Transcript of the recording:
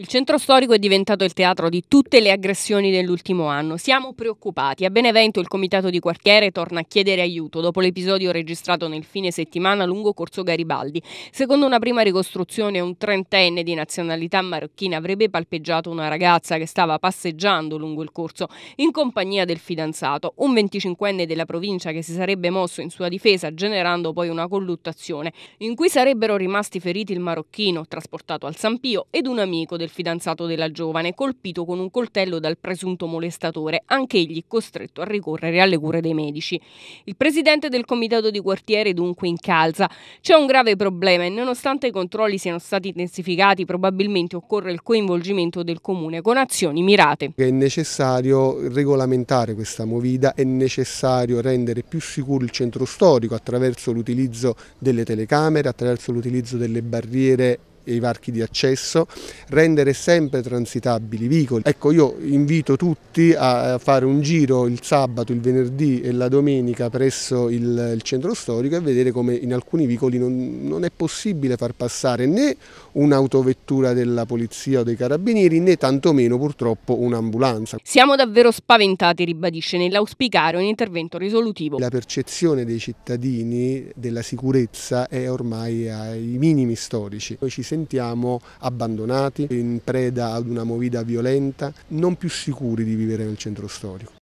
Il centro storico è diventato il teatro di tutte le aggressioni dell'ultimo anno. Siamo preoccupati. A Benevento il comitato di quartiere torna a chiedere aiuto dopo l'episodio registrato nel fine settimana lungo Corso Garibaldi. Secondo una prima ricostruzione, un trentenne di nazionalità marocchina avrebbe palpeggiato una ragazza che stava passeggiando lungo il corso in compagnia del fidanzato, un 25enne della provincia che si sarebbe mosso in sua difesa generando poi una colluttazione in cui sarebbero rimasti feriti il marocchino trasportato al Sampio ed un amico del del fidanzato della giovane, colpito con un coltello dal presunto molestatore, anch'egli costretto a ricorrere alle cure dei medici. Il presidente del comitato di quartiere dunque incalza. C'è un grave problema e nonostante i controlli siano stati intensificati, probabilmente occorre il coinvolgimento del comune con azioni mirate. È necessario regolamentare questa movida, è necessario rendere più sicuro il centro storico attraverso l'utilizzo delle telecamere, attraverso l'utilizzo delle barriere e i varchi di accesso, rendere sempre transitabili i vicoli. Ecco, io invito tutti a fare un giro il sabato, il venerdì e la domenica presso il, il centro storico e vedere come in alcuni vicoli non, non è possibile far passare né un'autovettura della polizia o dei carabinieri né tantomeno purtroppo un'ambulanza. Siamo davvero spaventati, ribadisce, nell'auspicare un intervento risolutivo. La percezione dei cittadini della sicurezza è ormai ai minimi storici. Noi ci sentiamo abbandonati, in preda ad una movida violenta, non più sicuri di vivere nel centro storico.